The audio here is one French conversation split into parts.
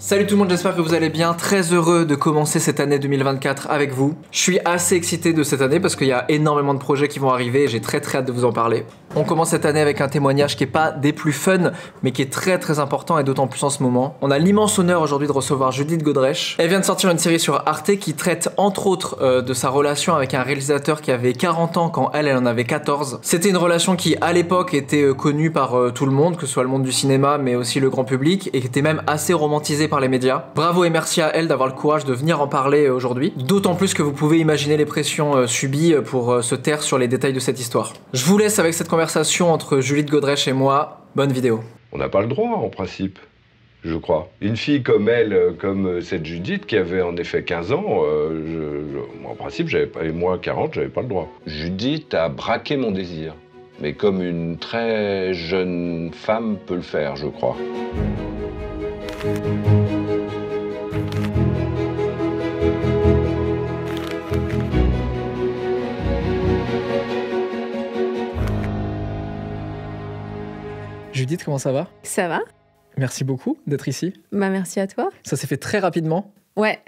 Salut tout le monde, j'espère que vous allez bien. Très heureux de commencer cette année 2024 avec vous. Je suis assez excité de cette année parce qu'il y a énormément de projets qui vont arriver et j'ai très très hâte de vous en parler. On commence cette année avec un témoignage qui n'est pas des plus fun, mais qui est très très important et d'autant plus en ce moment. On a l'immense honneur aujourd'hui de recevoir Judith Godrèche. Elle vient de sortir une série sur Arte qui traite entre autres euh, de sa relation avec un réalisateur qui avait 40 ans quand elle, elle en avait 14. C'était une relation qui à l'époque était euh, connue par euh, tout le monde, que ce soit le monde du cinéma mais aussi le grand public, et qui était même assez romantisée par les médias. Bravo et merci à elle d'avoir le courage de venir en parler euh, aujourd'hui, d'autant plus que vous pouvez imaginer les pressions euh, subies euh, pour se taire sur les détails de cette histoire. Je vous laisse avec cette conversation entre Julie de Godrèche et moi. Bonne vidéo. On n'a pas le droit en principe je crois. Une fille comme elle, comme cette Judith, qui avait en effet 15 ans, en principe, j'avais pas, et moi 40, j'avais pas le droit. Judith a braqué mon désir, mais comme une très jeune femme peut le faire, je crois. Judith, comment ça va Ça va. Merci beaucoup d'être ici. Bah, merci à toi. Ça s'est fait très rapidement. Ouais.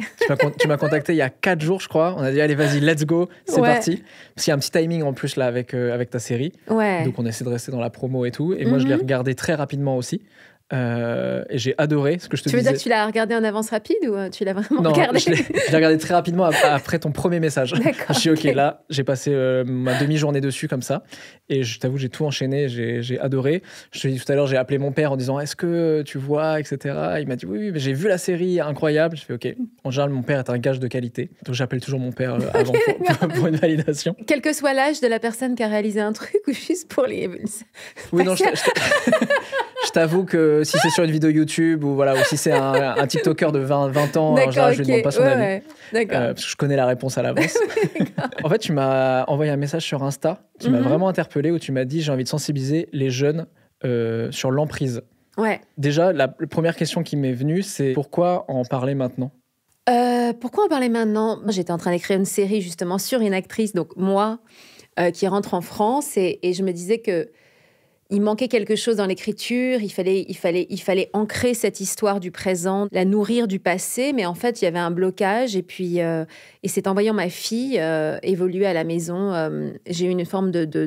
Tu m'as contacté il y a 4 jours, je crois. On a dit, allez, vas-y, let's go, c'est parti. Parce qu'il y a un petit timing en plus là avec, euh, avec ta série. Ouais. Donc on essaie de rester dans la promo et tout. Et moi, je l'ai mhm. regardé très rapidement aussi. Euh, et j'ai adoré ce que je te Tu veux dire que tu l'as regardé en avance rapide ou euh, tu l'as vraiment non, regardé Je l'ai regardé très rapidement après ton premier message. Je suis OK, là, j'ai passé euh, ma demi-journée dessus comme ça. Et je t'avoue, j'ai tout enchaîné, j'ai adoré. Je te dis tout à l'heure, j'ai appelé mon père en disant Est-ce que tu vois, etc. Il m'a dit Oui, oui, j'ai vu la série, incroyable. Je fais OK. En général, mon père est un gage de qualité. Donc j'appelle toujours mon père avant pour, une validation. Quel que soit l'âge de la personne qui a réalisé un truc ou juste pour les. Oui, non, je t'avoue que euh, si c'est sur une vidéo YouTube ou voilà, aussi si c'est un, TikToker de 20, 20 ans, je ne demande pas son avis. Euh, parce que je connais la réponse à l'avance. en fait, tu m'as envoyé un message sur Insta qui m'a mhm. vraiment interpellé où tu m'as dit j'ai envie de sensibiliser les jeunes euh, sur l'emprise. Ouais. Déjà, la première question qui m'est venue, c'est pourquoi en parler maintenant Pourquoi en parler maintenant J'étais en train d'écrire une série justement sur une actrice, donc moi, qui rentre en France et, et je me disais que il manquait quelque chose dans l'écriture, il fallait, il, fallait, il fallait ancrer cette histoire du présent, la nourrir du passé, mais en fait, il y avait un blocage. Et puis, euh, et c'est en voyant ma fille euh, évoluer à la maison, euh, j'ai eu une forme de, de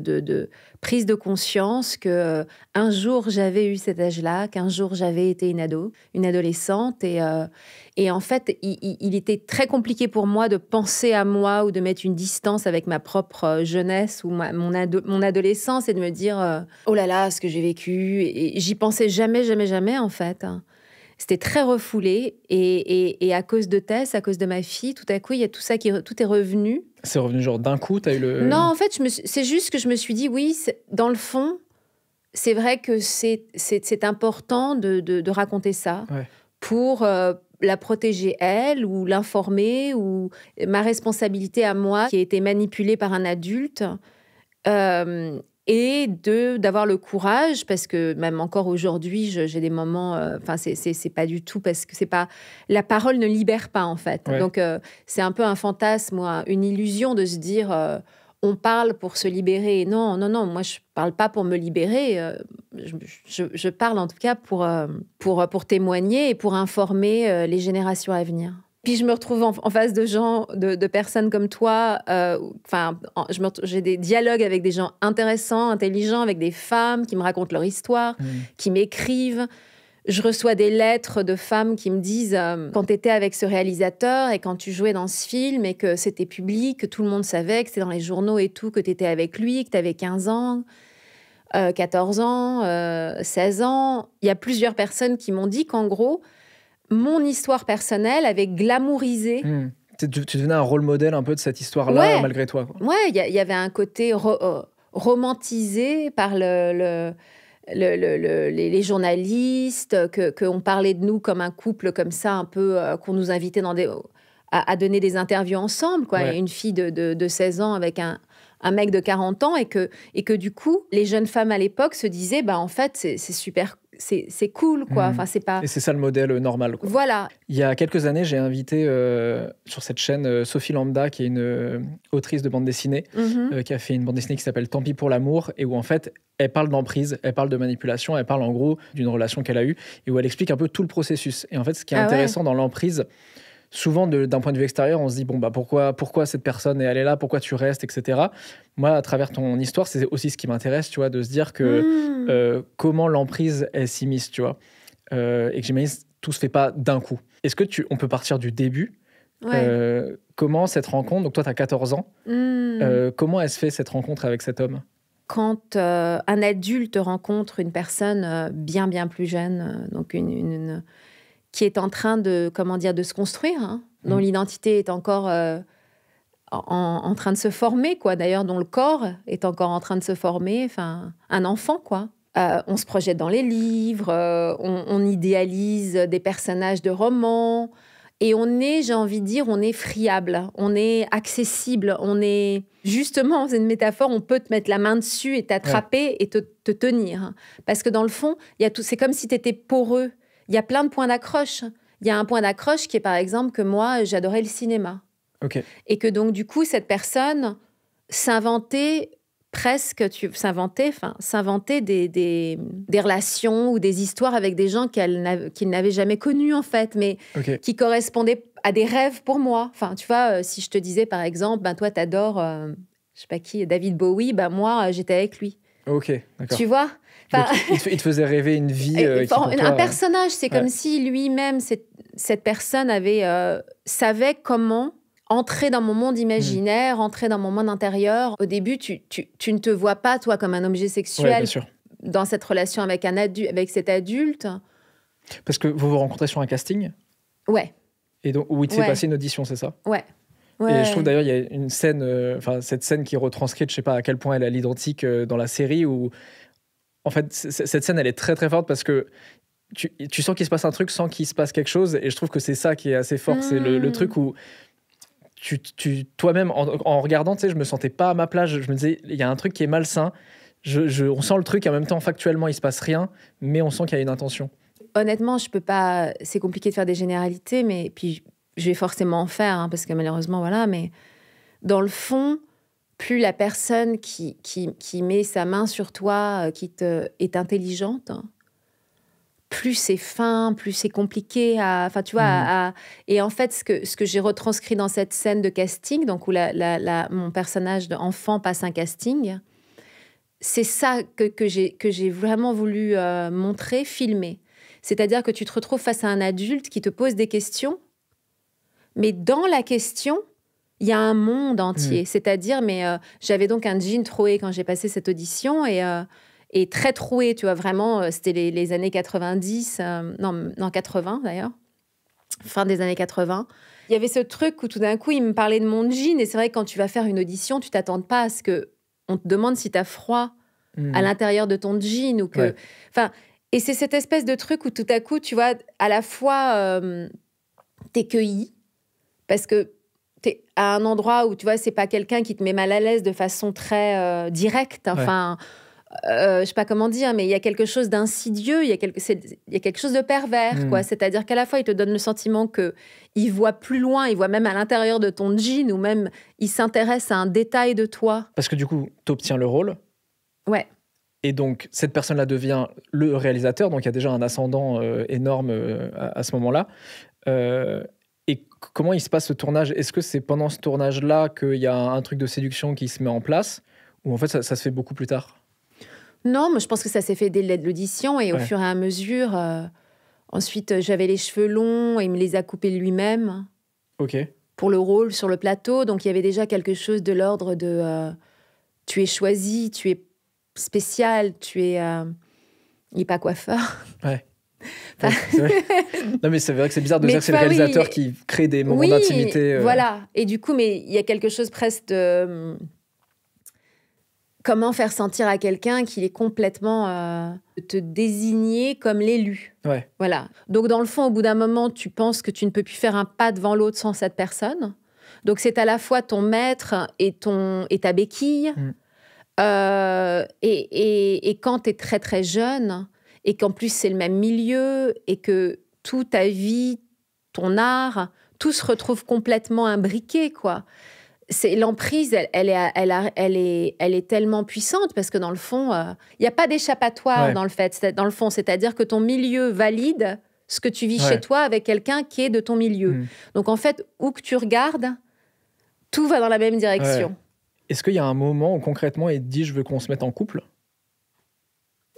prise de conscience que euh, un jour j'avais eu cet âge-là, qu'un jour j'avais été une ado, une adolescente, et, euh, et en fait, il, était très compliqué pour moi de penser à moi ou de mettre une distance avec ma propre euh, jeunesse ou mon, adolescence et de me dire oh là là ce que j'ai vécu, et j'y pensais jamais, jamais, jamais en fait. Hein c'était très refoulé. Et, et, à cause de Tess, à cause de ma fille, tout à coup, il y a tout ça qui tout est revenu. C'est revenu genre d'un coup, as eu le. Non, en fait, c'est juste que je me suis dit, oui, dans le fond, c'est vrai que c'est important de, de, raconter ça pour. Euh, la protéger elle ou l'informer ou ma responsabilité à moi qui a été manipulée par un adulte euh, et de d'avoir le courage parce que même encore aujourd'hui j'ai des moments euh, enfin c'est c'est c'est pas du tout parce que c'est pas la parole ne libère pas en fait donc euh, c'est un peu un fantasme une illusion de se dire euh, on parle pour se libérer non non non moi je parle pas pour me libérer je, parle en tout cas pour témoigner et pour informer les générations à venir puis je me retrouve en, face de gens, de, personnes comme toi. Euh, enfin, j'ai des dialogues avec des gens intéressants, intelligents, avec des femmes qui me racontent leur histoire, mm. qui m'écrivent. Je reçois des lettres de femmes qui me disent euh, quand tu étais avec ce réalisateur et quand tu jouais dans ce film et que c'était public, que tout le monde savait, que c'était dans les journaux et tout, que tu étais avec lui, que tu avais 15 ans. 14 euh, ans, 16 ans, il y a plusieurs personnes qui m'ont dit qu'en gros, mon histoire personnelle avait glamourisé. Hmm. Tu, devenais un rôle modèle un peu de cette histoire-là, malgré toi. Oui, Ouais, il y, avait un côté euh, romantisé par les, journalistes, qu'on parlait de nous comme un couple comme ça, un peu, euh, qu'on nous invitait dans des, à, à, donner des interviews ensemble. Quoi. Une fille de, 16 ans avec un, un mec de 40 ans et que, et que du coup, les jeunes femmes à l'époque se disaient, bah, en fait, c'est super c'est cool, quoi. Mmh. Enfin, c'est pas. Et c'est ça le modèle euh, normal. Voilà. Il y a quelques années, j'ai invité euh, sur cette chaîne euh, Sophie Lambda, qui est une autrice de bande dessinée, mmh. qui a fait une bande dessinée qui s'appelle Tant pis pour l'amour, et où en fait, elle parle d'emprise, elle parle de manipulation, elle parle en gros d'une relation qu'elle a eue, et où elle explique un peu tout le processus. Et en fait, ce qui est ah intéressant dans l'emprise, souvent d'un point de vue extérieur, on se dit bon bah pourquoi pourquoi cette personne est allée là, pourquoi tu restes, etc. Moi, à travers ton histoire, c'est aussi ce qui m'intéresse, tu vois, de se dire que mmh. euh, comment l'emprise est s'immisce, tu vois, euh, et que j'imagine tout se fait pas d'un coup. Est-ce que tu, on peut partir du début euh, Comment cette rencontre Donc toi, tu as 14 ans. Mmh. comment elle se fait cette rencontre avec cet homme quand un adulte rencontre une personne bien bien plus jeune, donc une qui est en train de, comment dire, de se construire, hein, dont mm. l'identité est encore euh, en, train de se former, quoi. D'ailleurs, dont le corps est encore en train de se former, enfin, un enfant, quoi. Euh, on se projette dans les livres, euh, on, idéalise des personnages de romans, et on est, j'ai envie de dire, on est friable, on est accessible, on est justement, c'est une métaphore, on peut te mettre la main dessus et t'attraper et te, tenir, parce que dans le fond, il c'est comme si tu étais poreux il y a plein de points d'accroche. Il y a un point d'accroche qui est par exemple que moi, j'adorais le cinéma. Et que donc, du coup, cette personne s'inventait presque, tu s'inventait, enfin, s'inventait des, relations ou des histoires avec des gens qu'elle qu'il n'avait jamais connus, en fait, mais qui correspondaient à des rêves pour moi. Enfin, tu vois, euh, si je te disais, par exemple, ben, toi, t'adores, euh, je sais pas qui, David Bowie, ben moi, euh, j'étais avec lui. Ok, Tu vois il, te, faisait rêver une vie. Euh, un, personnage, c'est comme si lui-même, cette personne avait euh, savait comment entrer dans mon monde imaginaire, mm. entrer dans mon monde intérieur. Au début, tu, ne te vois pas toi comme un objet sexuel dans cette relation avec un adulte, avec cet adulte. Parce que vous vous rencontrez sur un casting. Ouais. Et donc où il s'est passé une audition, c'est ça Ouais. Et je trouve d'ailleurs, il y a une scène, euh, enfin, cette scène qui est retranscrite, je sais pas à quel point elle est identique l'identique dans la série, où en fait, cette scène, elle est très très forte parce que tu, sens qu'il se passe un truc sans qu'il se passe quelque chose. Et je trouve que c'est ça qui est assez fort. C'est le, mm. truc où tu, toi-même, en, regardant, tu sais, je me sentais pas à ma place. Je me disais, il y a un truc qui est malsain. Je, on sent le truc, en même temps, factuellement, il se passe rien, mais on sent qu'il y a une intention. Honnêtement, je peux pas. C'est compliqué de faire des généralités, mais puis je vais forcément en faire, hein, parce que malheureusement, voilà, mais dans le fond, plus la personne qui, qui, met sa main sur toi, euh, qui te, est intelligente, hein, plus c'est fin, plus c'est compliqué enfin tu vois, mmh. et en fait ce que ce que j'ai retranscrit dans cette scène de casting, donc où la, mon personnage d'enfant passe un casting, c'est ça que, j'ai que j'ai vraiment voulu euh, montrer, filmer. C'est-à-dire que tu te retrouves face à un adulte qui te pose des questions, mais dans la question, il y a un monde mm. entier. C'est-à-dire, mais euh, j'avais donc un jean troué quand j'ai passé cette audition et, euh, très troué, tu vois, vraiment, euh, c'était les, années 90, non, 80 d'ailleurs, fin des années 80. Il y avait ce truc où tout d'un coup, il me parlait de mon jean et c'est vrai que quand tu vas faire une audition, tu t'attends pas à ce que on te demande si tu as froid à mm. l'intérieur de ton jean ou que... Enfin, et c'est cette espèce de truc où tout à coup, tu vois, à la fois, t'es cueilli parce que à un endroit où tu vois, c'est pas quelqu'un qui te met mal à l'aise de façon très euh, directe. Enfin, euh, je sais pas comment dire, mais il y a quelque chose d'insidieux, il y, a quelque, y quelque chose de pervers, hmm. quoi. C'est-à-dire qu'à la fois, il te donne le sentiment que il voit plus loin, il voit même à l'intérieur de ton jean, ou même il s'intéresse à un détail de toi. Parce que du coup, tu obtiens le rôle. Ouais. Et donc, cette personne-là devient le réalisateur, donc il y a déjà un ascendant euh, énorme à, à, ce moment-là comment il se passe ce tournage Est-ce que c'est pendant ce tournage-là qu'il y a un truc de séduction qui se met en place Ou en fait, ça, se fait beaucoup plus tard Non, mais je pense que ça s'est fait dès l'audition et au fur et à mesure. Euh, ensuite, euh, j'avais les cheveux longs et il me les a coupés lui-même. Ok. Pour le rôle sur le plateau. Donc il y avait déjà quelque chose de l'ordre de euh, tu es choisi, tu es spécial, tu es. il n'est pas coiffeur. non, mais c'est vrai que c'est bizarre de dire que c'est le réalisateur qui crée des moments d'intimité. Euh. Voilà. Et du coup, mais il y a quelque chose presque de. Euh, comment faire sentir à quelqu'un qu'il est complètement. Euh, te désigner comme l'élu. Ouais. Voilà. Donc, dans le fond, au bout d'un moment, tu penses que tu ne peux plus faire un pas devant l'autre sans cette personne. Donc, c'est à la fois ton maître et, ton, et ta béquille. Mm. et, et, et, quand tu es très très jeune, et qu'en plus c'est le même milieu et que toute ta vie, ton art, tout se retrouve complètement imbriqué, quoi. C'est l'emprise, elle, est, elle, est, elle est tellement puissante parce que dans le fond, il euh, n'y a pas d'échappatoire dans le fait, dans le fond, c'est-à-dire que ton milieu valide ce que tu vis chez toi avec quelqu'un qui est de ton milieu. Mm. Donc en fait, où que tu regardes, tout va dans la même direction. Est-ce qu'il y a un moment où concrètement il te dit je veux qu'on se mette en couple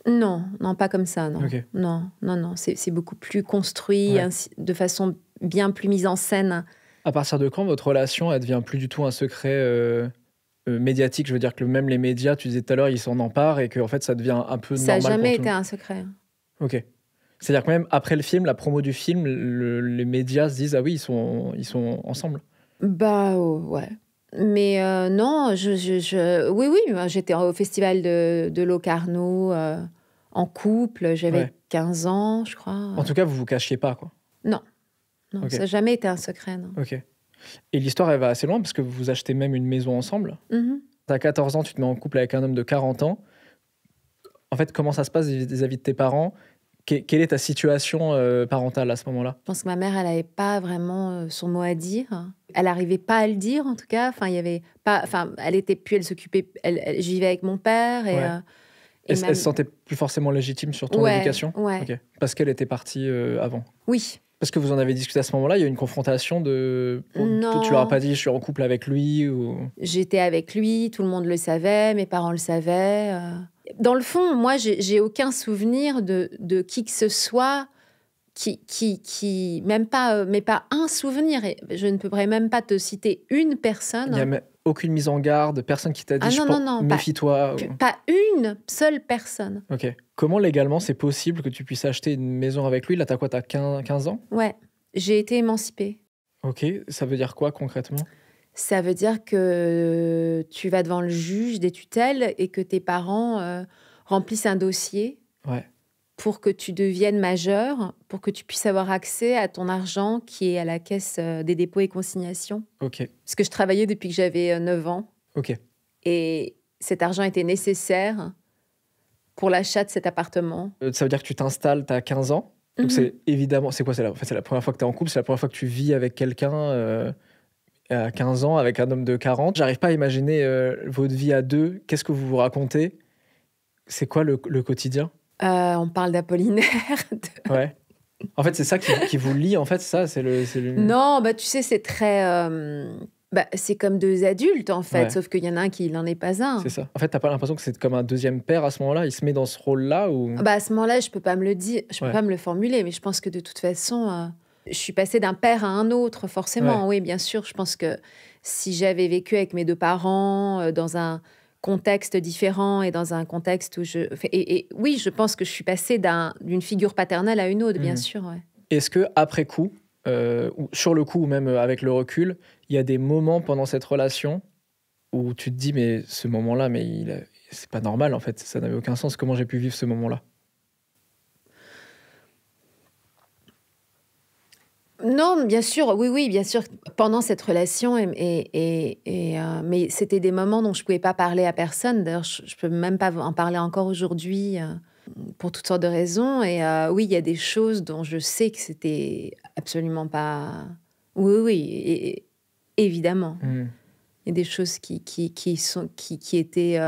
non, non, pas comme ça, non. Non, non, non, c'est beaucoup plus construit, de façon bien plus mise en scène. À partir de quand votre relation, elle devient plus du tout un secret euh, euh, médiatique Je veux dire que même les médias, tu disais tout à l'heure, ils s'en emparent et que fait, ça devient un peu ça normal. Ça n'a jamais été un secret. Ok. C'est-à-dire que même après le film, la promo du film, les médias se disent ah oui, ils sont, ils sont ensemble. Bah oh, ouais, mais euh, non, je, je, oui, oui, j'étais au festival de, de Locarno euh, en couple, j'avais 15 ans, je crois. En tout euh. cas, vous vous cachiez pas, quoi. Non, ça n'a jamais été un secret. Non. Ok. Et l'histoire, elle va assez loin parce que vous achetez même une maison ensemble. Mm-hmm. T'as 14 ans, tu te mets en couple avec un homme de 40 ans. En fait, comment ça se passe vis à -vis de tes parents quelle est ta situation euh, parentale à ce moment-là Je pense que ma mère, elle n'avait pas vraiment euh, son mot à dire. Elle n'arrivait pas à le dire, en tout cas. Enfin, il y avait pas. Enfin, elle était plus. Elle s'occupait. Elle, vivais avec mon père et. Euh, elle, se sentait plus forcément légitime sur ton éducation Oui, Parce qu'elle était partie avant Oui. Parce que vous en avez discuté à ce moment-là, il y a eu une confrontation de. Oh, non. Tu leur as pas dit je suis en couple avec lui ou. J'étais avec lui, tout le monde le savait, mes parents le savaient. Dans le fond, moi, j'ai aucun souvenir de, de, qui que ce soit qui, qui, qui même pas, euh, mais pas un souvenir. Et je ne pourrais même pas te citer une personne. Il n'y a aucune mise en garde, personne qui t'a dit ah non, non, non, méfie-toi. Pas, une seule personne. Ok. Comment légalement c'est possible que tu puisses acheter une maison avec lui Là, t'as quoi T'as 15, 15 ans Ouais, j'ai été émancipée. Ok, ça veut dire quoi concrètement ça veut dire que euh, tu vas devant le juge des tutelles et que tes parents euh, remplissent un dossier pour que tu deviennes majeur, pour que tu puisses avoir accès à ton argent qui est à la caisse euh, des dépôts et consignations. Ok. Parce que je travaillais depuis que j'avais 9 ans. Ok. Et cet argent était nécessaire pour l'achat de cet appartement. Ça veut dire que tu t'installes, tu as 15 ans. Donc mhm. c'est évidemment, c'est quoi C'est la, première fois que tu es en couple, c'est la première fois que tu vis avec quelqu'un à 15 ans avec un homme de 40. J'arrive pas à imaginer euh, votre vie à deux. Qu'est-ce que vous vous racontez C'est quoi le, quotidien euh, On parle d'Apollinaire. Ouais. En fait, c'est ça qui, vous lie, en fait, ça c'est le, Non, bah, tu sais, c'est très... Euh, bah, c'est comme deux adultes, en fait, sauf qu'il y en a un qui n'en est pas un. C'est ça. En fait, t'as pas l'impression que c'est comme un deuxième père à ce moment-là Il se met dans ce rôle-là ou... bah, À ce moment-là, je peux pas me le dire, je peux pas me le formuler, mais je pense que de toute façon... Je suis passée d'un père à un autre, forcément. Oui, bien sûr. Je pense que si j'avais vécu avec mes deux parents euh, dans un contexte différent et dans un contexte où je... Et, oui, je pense que je suis passée d'une figure paternelle à une autre, bien mmh. sûr. Est-ce que après coup, euh, sur le coup ou même euh, avec le recul, il y a des moments pendant cette relation où tu te dis mais ce moment-là, mais il, c'est pas normal en fait, ça n'avait aucun sens. Comment j'ai pu vivre ce moment-là Non, bien sûr, oui, oui, bien sûr. Pendant cette relation, et, et, et euh, mais c'était des moments dont je ne pouvais pas parler à personne. D'ailleurs, je ne peux même pas en parler encore aujourd'hui euh, pour toutes sortes de raisons. Et euh, oui, il y a des choses dont je sais que c'était absolument pas. Oui, oui, et, évidemment. Mm. Il y a des choses qui, qui, sont, qui, qui étaient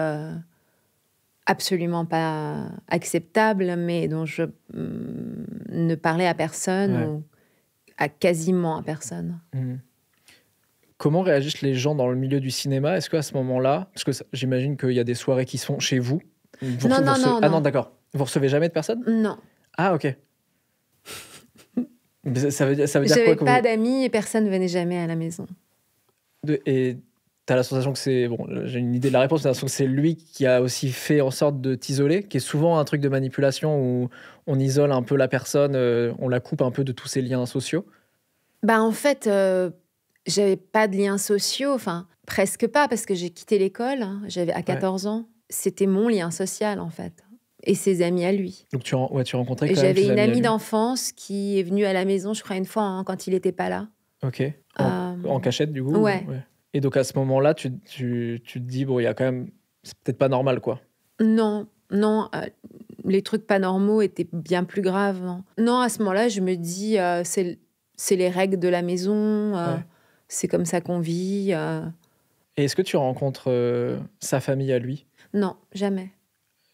absolument pas acceptables, mais dont je mm, ne parlais à personne à quasiment à personne. Hmm. Comment réagissent les gens dans le milieu du cinéma Est-ce qu'à ce, ce moment-là, parce que j'imagine qu'il y a des soirées qui sont chez vous, non, non, non, Ah non, d'accord. Vous recevez jamais de personnes Non. Ah ok. ça veut dire, ça veut dire pas d'amis et personne ne venait jamais à la maison. De, et T'as la sensation que c'est. Bon, j'ai une idée de la réponse, la sensation que c'est lui qui a aussi fait en sorte de t'isoler, qui est souvent un truc de manipulation où on isole un peu la personne, euh, on la coupe un peu de tous ses liens sociaux Bah, en fait, euh, j'avais pas de liens sociaux, enfin, presque pas, parce que j'ai quitté l'école, hein, j'avais à 14 ans. C'était mon lien social, en fait, et ses amis à lui. Donc, tu, tu rencontrais quand J'avais une amie d'enfance qui est venue à la maison, je crois, une fois, hein, quand il n'était pas là. Ok. En, euh, cachette, du coup ouais. Et donc à ce moment-là, tu, te dis, bon, il y a quand même. C'est peut-être pas normal, quoi. Non, non. Euh, les trucs pas normaux étaient bien plus graves. Hein. Non, à ce moment-là, je me dis, euh, c'est les règles de la maison, euh, c'est comme ça qu'on vit. Et est-ce que tu rencontres sa famille à lui Non, jamais.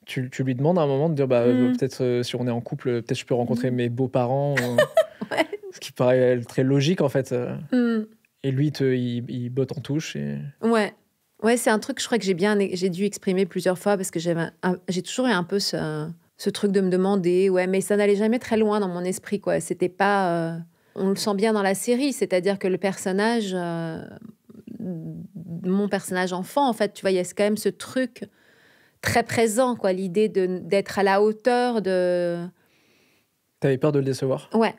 Tu, lui demandes à un moment de dire, bah, mm. peut-être si on est en couple, peut-être je peux rencontrer mm. mes beaux-parents. Ce qui paraît très logique, en fait. Mm. Et lui, il, botte en touche. Et... Ouais. Ouais, c'est un truc que je crois que j'ai bien, j'ai dû exprimer plusieurs fois parce que j'ai toujours eu un peu ce, truc de me demander, ouais, mais ça n'allait jamais très loin dans mon esprit, quoi. C'était pas, euh, on le sent bien dans la série, c'est-à-dire que le personnage, euh, mon personnage enfant, en fait, tu vois, il y a quand même ce truc très présent, quoi, l'idée d'être à la hauteur de. T'avais peur de le décevoir. Ouais.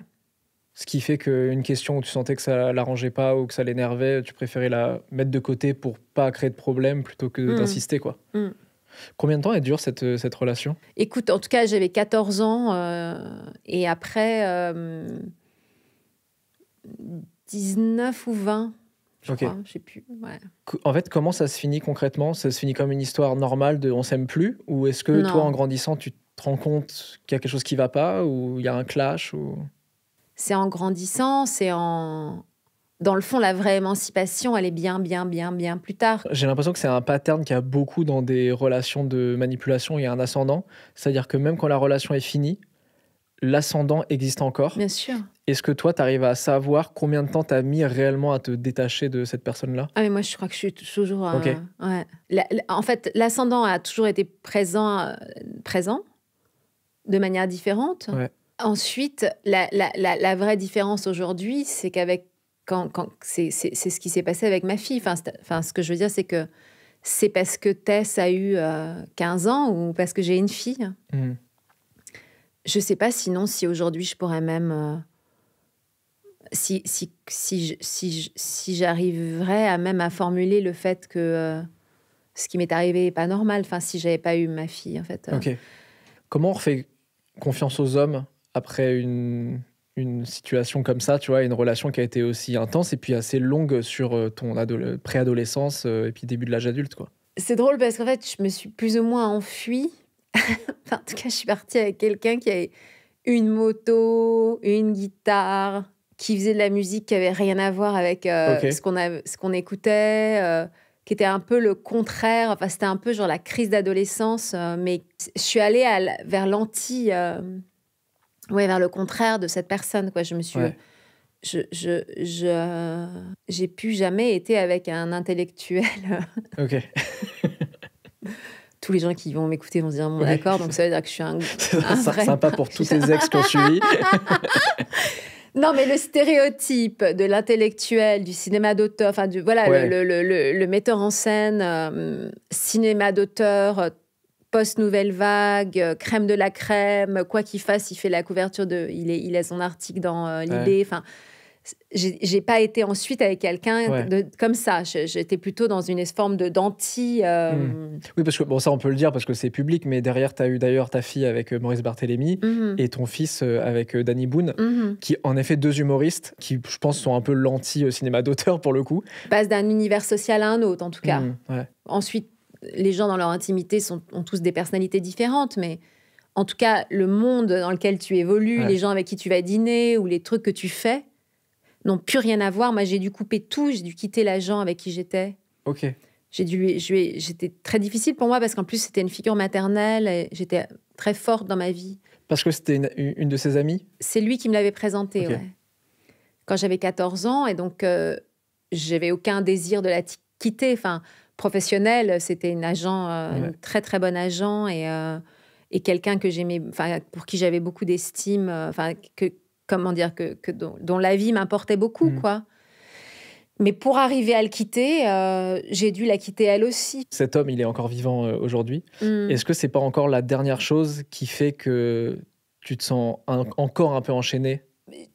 Ce qui fait qu'une question où tu sentais que ça l'arrangeait pas ou que ça l'énervait, tu préférais la mettre de côté pour pas créer de problème plutôt que mm. d'insister, quoi. Mm. Combien de temps est dure cette, euh, cette relation Écoute, en tout cas, j'avais 14 ans euh, et après 19 euh, ou 20. Je crois, sais plus. Ouais. En fait, comment ça se finit concrètement Ça se finit comme une histoire normale de on s'aime plus Ou est-ce que toi, en grandissant, tu te rends compte qu'il y a quelque chose qui va pas Ou il y a un clash ou c'est en grandissant, c'est en... Dans le fond, la vraie émancipation, elle est bien, bien, bien, bien plus tard. J'ai l'impression que c'est un pattern qu'il y a beaucoup dans des relations de manipulation. Il y a un ascendant. C'est-à-dire que même quand la relation est finie, l'ascendant existe encore. Bien sûr. Est-ce que toi, tu arrives à savoir combien de temps tu as mis réellement à te détacher de cette personne-là Ah, mais moi, je crois que je suis toujours. Euh, en fait, l'ascendant a toujours été présent, euh, présent de manière différente. Ouais. Ensuite, la, la, la, la vraie différence aujourd'hui, c'est qu'avec quand, quand c'est ce qui s'est passé avec ma fille. Enfin, enfin, ce que je veux dire, c'est que c'est parce que Tess a eu 15 euh, ans ou parce que j'ai une fille. Je mm. Je sais pas sinon si aujourd'hui je pourrais même. Euh, si, si, si, si, j'arriverais à même à formuler le fait que euh, ce qui m'est arrivé n'est pas normal, enfin, si j'avais pas eu ma fille, en fait. Comment on refait confiance aux hommes après une, une situation comme ça, tu vois, une relation qui a été aussi intense et puis assez longue sur euh, ton préadolescence euh, et puis début de l'âge adulte, quoi. C'est drôle parce qu'en fait, je me suis plus ou moins enfuie. en tout cas, je suis partie avec quelqu'un qui avait une moto, une guitare, qui faisait de la musique qui avait rien à voir avec euh, ce qu'on ce qu'on écoutait, qui était un peu le contraire. Enfin, c'était un peu genre la crise d'adolescence, mais je suis allée à vers l'anti ouais, vers le contraire de cette personne. Quoi. Je me suis. Je, je, je, euh, j'ai plus jamais été avec un intellectuel. Euh. ok. Tous les gens qui vont m'écouter vont se dire mon accord. d'accord, donc ça veut dire que je suis un. un vrai sympa pour tous les ex qu'on suivi. Non, mais le stéréotype de l'intellectuel, du cinéma d'auteur, enfin, du, voilà, le, le, le, metteur en scène, euh, cinéma d'auteur, post-nouvelle vague, euh, crème de la crème, quoi qu'il fasse, il fait la couverture de. Il, est, il a son article dans euh, l'idée. Enfin. j'ai pas été ensuite avec quelqu'un comme ça. J'étais plutôt dans une forme de d'anti. Euh, hmm. Oui, parce que bon, ça on peut le dire parce que c'est public, mais derrière, tu as eu d'ailleurs ta fille avec Maurice Barthélémy mhm. et ton fils avec Danny Boone, mhm. qui en effet deux humoristes qui, je pense, sont un peu l'anti-cinéma d'auteur pour le coup. Passe d'un univers social à un autre, en tout cas. Hmm, ensuite, les gens dans leur intimité ont tous des personnalités différentes, mais en tout cas, le monde dans lequel tu évolues, les gens avec qui tu vas dîner ou les trucs que tu fais n'ont plus rien à voir. Moi, j'ai dû couper tout, j'ai dû quitter l'agent avec qui j'étais. Ok. J'ai dû, j'étais très difficile pour moi parce qu'en plus c'était une figure maternelle, j'étais très forte dans ma vie. Parce que c'était une, de ses amies. C'est lui qui me l'avait présenté, Quand j'avais 14 ans et donc euh, j'avais aucun désir de la quitter. Enfin, professionnel. C'était une agent, euh, très très bonne agent et, euh, quelqu'un que j'aimais, pour qui j'avais beaucoup d'estime, euh, enfin que comment dire que, dont, la vie m'importait beaucoup mm. quoi. Mais pour arriver à le quitter, j'ai dû la quitter elle aussi. Cet homme, il est encore vivant aujourd'hui. Mm. Est-ce que c'est pas encore la dernière chose qui fait que tu te sens encore un peu enchaîné il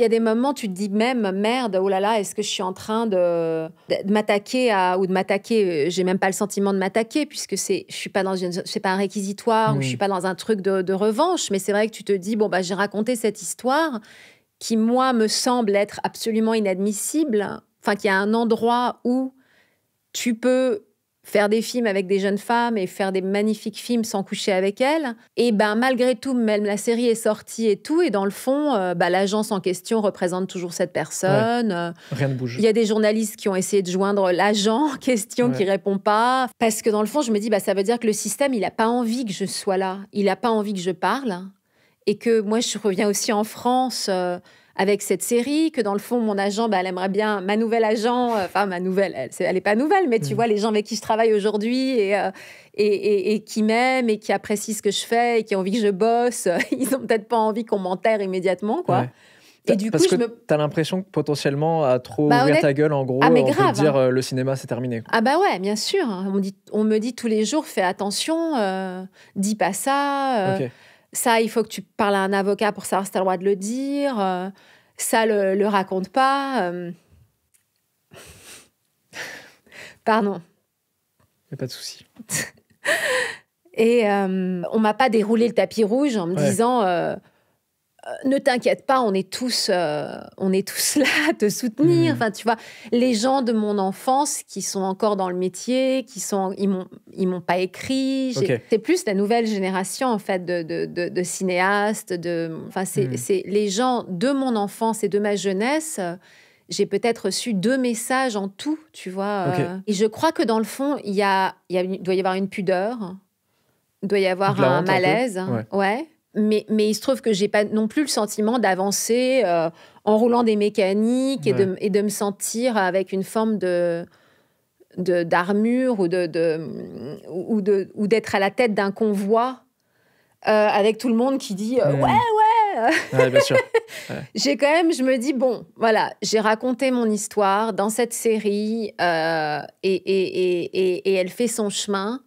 y a des moments, tu te dis même merde, oh là là, est-ce que je suis en train de, m'attaquer à ou de m'attaquer euh, J'ai même pas le sentiment de m'attaquer puisque c'est, je suis pas dans une, pas un réquisitoire ou je suis mm. pas dans un truc de, revanche. Mais c'est vrai que tu te dis bon bah j'ai raconté cette histoire qui moi me semble être absolument inadmissible. Enfin, qu'il y a un endroit où tu peux faire des films avec des jeunes femmes et faire des magnifiques films sans coucher avec elles. Et ben malgré tout, même la série est sortie et tout, et dans le fond, euh, bah, l'agence en question représente toujours cette personne. Euh, Rien ne bouge. Il y a des journalistes qui ont essayé de joindre l'agent en question qui qui répond pas, parce que dans le fond, je me dis bah ça veut dire que le système il a pas envie que je sois là, il n'a pas envie que je parle, et que moi je reviens aussi en France. Euh, avec cette série, que dans le fond, mon agent, bah, elle aimerait bien, ma nouvelle agent, euh, enfin, ma nouvelle, elle, elle pas nouvelle, mais tu mm. vois, les gens avec qui je travaille aujourd'hui euh, et, et, qui m'aiment et qui apprécient ce que je fais et qui ont envie que je bosse, ils ont peut-être pas envie qu'on m'enterre immédiatement, quoi. Et du Parce coup, que tu as l'impression que potentiellement, à trop bah, ouvrir ta gueule, en gros, ah, on peut hein. dire euh, le cinéma, c'est terminé. Ah bah ouais, bien sûr. Hein. On, dit, on me dit tous les jours, fais attention, dis pas ça ça, il faut que tu parles à un avocat pour savoir si tu le droit de le dire. Euh, ça, le, le, raconte pas. Euh. Pardon. Il a pas de souci. Et euh, on m'a pas déroulé le tapis rouge en me disant ne t'inquiète pas, on est tous, euh, on est tous là à te soutenir. Mm. Enfin, tu vois, les gens de mon enfance qui sont encore dans le métier, qui sont, ils m'ont, ils m'ont pas écrit. C'est plus la nouvelle génération en fait de, cinéastes. De, enfin, mm. c'est, les gens de mon enfance et de ma jeunesse. Euh, j'ai peut-être reçu deux messages en tout, tu vois. Euh. et je crois que dans le fond, il y a, y doit y avoir une pudeur, doit y avoir un malaise, hein. ouais mais, il se trouve que j'ai pas non plus le sentiment d'avancer euh, en roulant des mécaniques et, de, me sentir avec une forme de d'armure ou de, ou de ou d'être à la tête d'un convoi euh, avec tout le monde qui dit euh, ouais ouais, j'ai quand même je me dis bon voilà j'ai raconté mon histoire dans cette série et, et, et, elle fait son chemin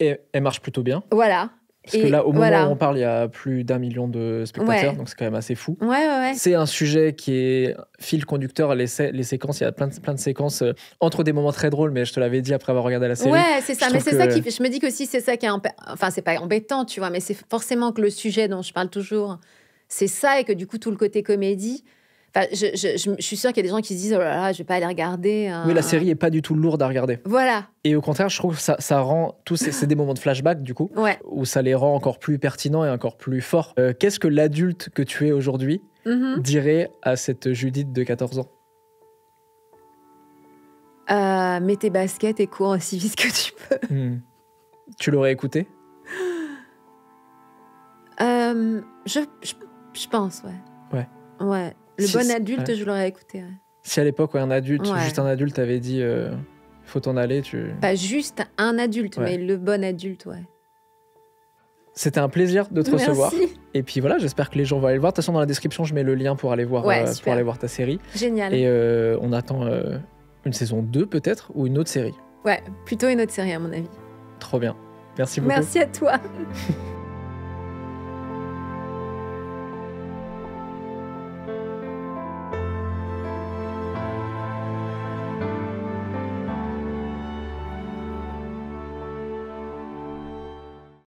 et elle marche plutôt bien voilà parce que là, au moment où on parle, il y a plus d'un million de spectateurs, donc c'est quand même assez fou. Ouais, ouais, c'est un sujet qui est fil conducteur, les, les séquences, il y a plein de, séquences euh, entre des moments très drôles, mais je te l'avais dit après avoir regardé la série. Ouais, c'est ça, mais c'est ça qui Je me dis que si c'est ça qui est. Enfin, c'est pas embêtant, tu vois, mais c'est forcément que le sujet dont je parle toujours, c'est ça, et que du coup, tout le côté comédie je, je, je, suis sûre qu'il y a des gens qui se disent Oh là là, je vais pas aller regarder. Mais hein. Oui, la série est pas du tout lourde à regarder. Voilà. Et au contraire, je trouve que ça, ça rend tous ces, c'est des moments de flashback, du coup, ouais. où ça les rend encore plus pertinents et encore plus forts. Euh, qu'est-ce que l'adulte que tu es aujourd'hui mm-hmm. dirait à cette Judith de 14 ans euh, mets tes baskets et cours aussi vite que tu peux. Hmm. Tu l'aurais écouté euh, je, je, pense, ouais. Ouais. Ouais. Le bon adulte, je l'aurais écouté. Si à l'époque, un adulte, juste un adulte avait dit euh, faut t'en aller, tu. Pas juste un adulte, mais le bon adulte, ouais. C'était un plaisir de te Merci. recevoir. Et puis voilà, j'espère que les gens vont aller le voir. De toute façon, dans la description, je mets le lien pour aller voir, euh, pour aller voir ta série. Génial. Et euh, on attend une saison 2 peut-être ou une autre série. Ouais, plutôt une autre série à mon avis. Trop bien. Merci beaucoup. Merci à toi.